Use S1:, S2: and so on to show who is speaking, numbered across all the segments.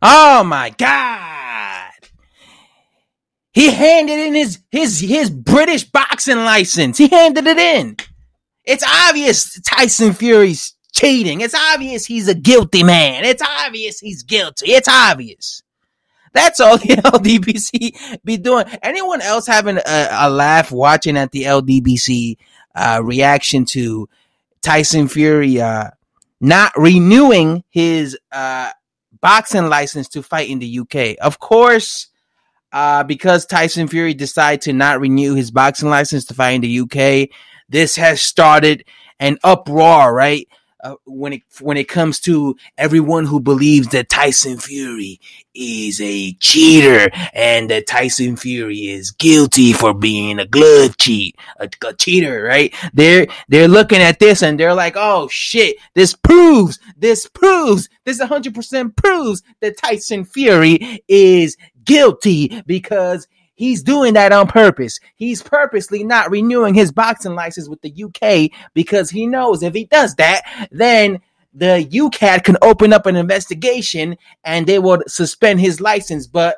S1: Oh my God. He handed in his, his, his British boxing license. He handed it in. It's obvious Tyson Fury's cheating. It's obvious he's a guilty man. It's obvious he's guilty. It's obvious. That's all the LDBC be doing. Anyone else having a, a laugh watching at the LDBC uh, reaction to Tyson Fury uh, not renewing his uh, boxing license to fight in the UK. Of course, uh, because Tyson Fury decided to not renew his boxing license to fight in the UK, this has started an uproar, right? uh, when it when it comes to everyone who believes that Tyson Fury is a cheater and that Tyson Fury is guilty for being a glove cheat, a, a cheater, right? They're they're looking at this and they're like, "Oh shit, this proves, this proves, this 100% proves that Tyson Fury is guilty because He's doing that on purpose. He's purposely not renewing his boxing license with the UK because he knows if he does that, then the UCAT can open up an investigation and they will suspend his license. But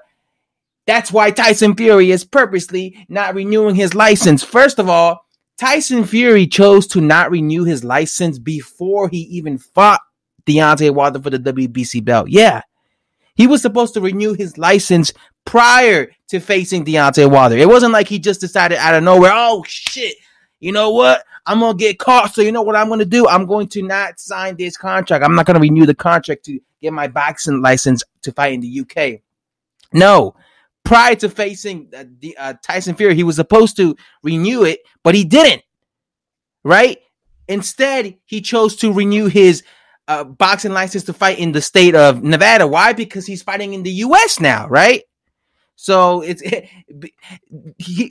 S1: that's why Tyson Fury is purposely not renewing his license. First of all, Tyson Fury chose to not renew his license before he even fought Deontay Wilder for the WBC belt. Yeah. He was supposed to renew his license prior to facing Deontay Wilder. It wasn't like he just decided out of nowhere, oh shit, you know what? I'm gonna get caught. So you know what I'm gonna do? I'm going to not sign this contract. I'm not gonna renew the contract to get my boxing license to fight in the UK. No. Prior to facing uh, the, uh, Tyson Fury, he was supposed to renew it, but he didn't. Right? Instead, he chose to renew his uh, boxing license to fight in the state of Nevada. Why? Because he's fighting in the U.S. now, right? So it's it, he,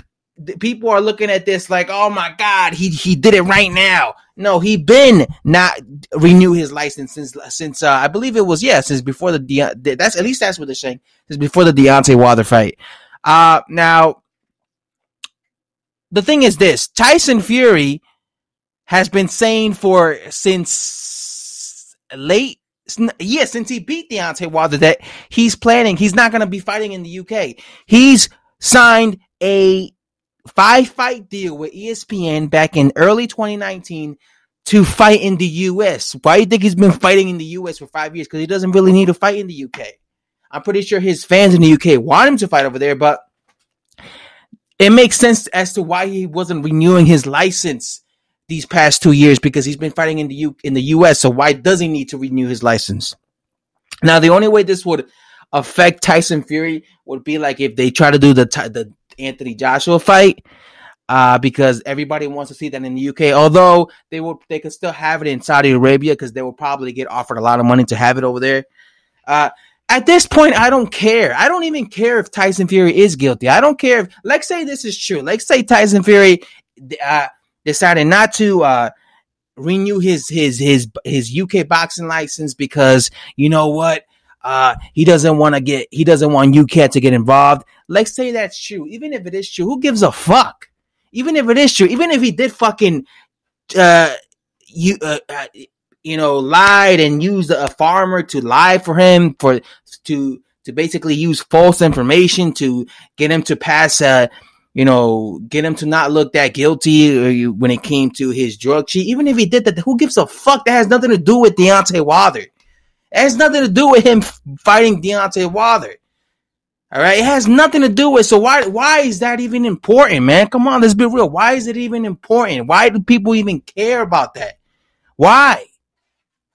S1: people are looking at this like, oh my God, he he did it right now. No, he been not renew his license since since uh, I believe it was yeah since before the De- that's at least that's what they're saying since before the Deontay Wilder fight. Uh now the thing is this: Tyson Fury has been saying for since late yeah, since he beat Deontay Wilder, that he's planning, he's not going to be fighting in the UK. He's signed a five fight deal with ESPN back in early 2019 to fight in the US. Why do you think he's been fighting in the US for five years? Because he doesn't really need to fight in the UK. I'm pretty sure his fans in the UK want him to fight over there, but it makes sense as to why he wasn't renewing his license these past two years because he's been fighting in the U in the U.S. So why does he need to renew his license? Now, the only way this would affect Tyson Fury would be like if they try to do the the Anthony Joshua fight, uh, because everybody wants to see that in the UK. Although they will, they could still have it in Saudi Arabia because they will probably get offered a lot of money to have it over there. Uh, at this point, I don't care. I don't even care if Tyson Fury is guilty. I don't care if, let's say this is true. Let's say Tyson Fury uh, decided not to uh, renew his his his his UK boxing license because you know what? Uh, he doesn't want to get he doesn't want UK to get involved. Let's say that's true. Even if it is true, who gives a fuck? Even if it is true, even if he did fucking uh, you uh, uh you know lied and used a farmer to lie for him for to to basically use false information to get him to pass a uh, you know, get him to not look that guilty uh, when it came to his drug cheat. Even if he did that, who gives a fuck? That has nothing to do with Deontay Wilder. It has nothing to do with him fighting Deontay Wilder. All right, it has nothing to do with. So why why is that even important, man? Come on, let's be real. Why is it even important? Why do people even care about that? Why?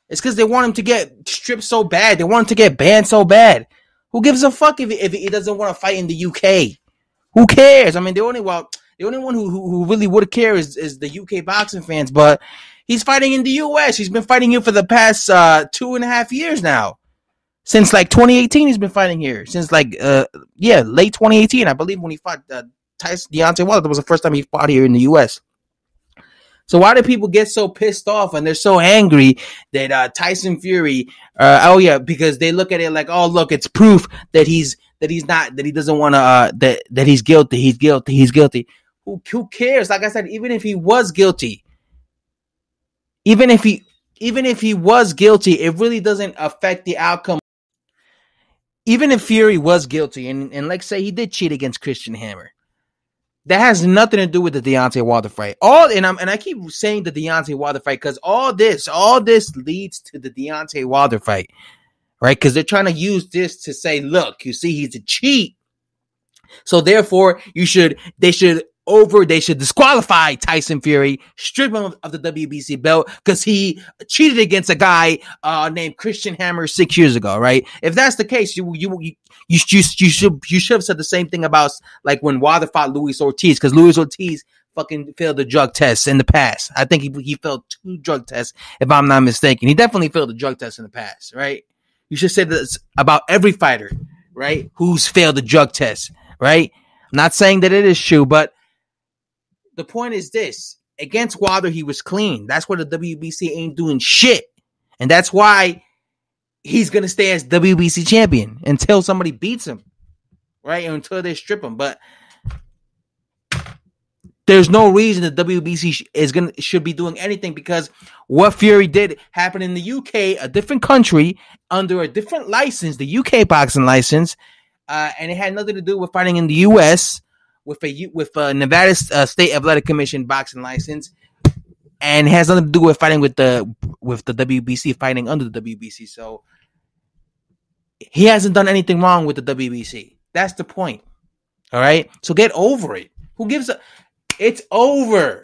S1: It's because they want him to get stripped so bad. They want him to get banned so bad. Who gives a fuck if, if he doesn't want to fight in the UK? who cares? I mean, the only well, the only one who who, who really would care is is the UK boxing fans. But he's fighting in the US. He's been fighting here for the past uh, two and a half years now. Since like 2018, he's been fighting here. Since like uh, yeah, late 2018, I believe when he fought uh, Tyson Deontay Wilder, that was the first time he fought here in the US. So why do people get so pissed off and they're so angry that uh, Tyson Fury? Uh, oh yeah, because they look at it like, oh look, it's proof that he's that he's not that he doesn't want to uh, that that he's guilty. He's guilty. He's guilty. Who who cares? Like I said, even if he was guilty, even if he even if he was guilty, it really doesn't affect the outcome. Even if Fury was guilty, and and let's say he did cheat against Christian Hammer, that has nothing to do with the Deontay Wilder fight. All and I'm and I keep saying the Deontay Wilder fight because all this, all this leads to the Deontay Wilder fight right? Because they're trying to use this to say, look, you see, he's a cheat. So therefore, you should, they should over, they should disqualify Tyson Fury, strip him of, of the WBC belt because he cheated against a guy uh, named Christian Hammer six years ago, right? If that's the case, you you you you, you, you should you should have said the same thing about like when Wilder fought Luis Ortiz because Luis Ortiz fucking failed the drug test in the past. I think he he failed two drug tests, if I'm not mistaken. He definitely failed the drug test in the past, right? You should say this about every fighter, right? Who's failed the drug test, right? I'm not saying that it is true, but the point is this against Wilder, he was clean. That's why the WBC ain't doing shit. And that's why he's going to stay as WBC champion until somebody beats him, right? Until they strip him. But there's no reason the WBC is gonna should be doing anything because what Fury did happened in the UK, a different country under a different license, the UK boxing license, uh, and it had nothing to do with fighting in the US with a with a uh, Nevada uh, State Athletic Commission boxing license, and has nothing to do with fighting with the with the WBC fighting under the WBC. So he hasn't done anything wrong with the WBC. That's the point. All right. So get over it. Who gives a it's over.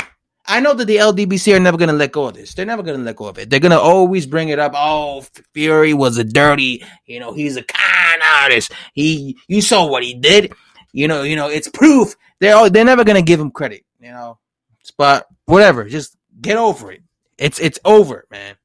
S1: I know that the LDBC are never going to let go of this. They're never going to let go of it. They're going to always bring it up. Oh, Fury was a dirty, you know, he's a kind artist. He, you saw what he did. You know, you know, it's proof. They're all, they're never going to give him credit. You know, but whatever. Just get over it. It's it's over, man.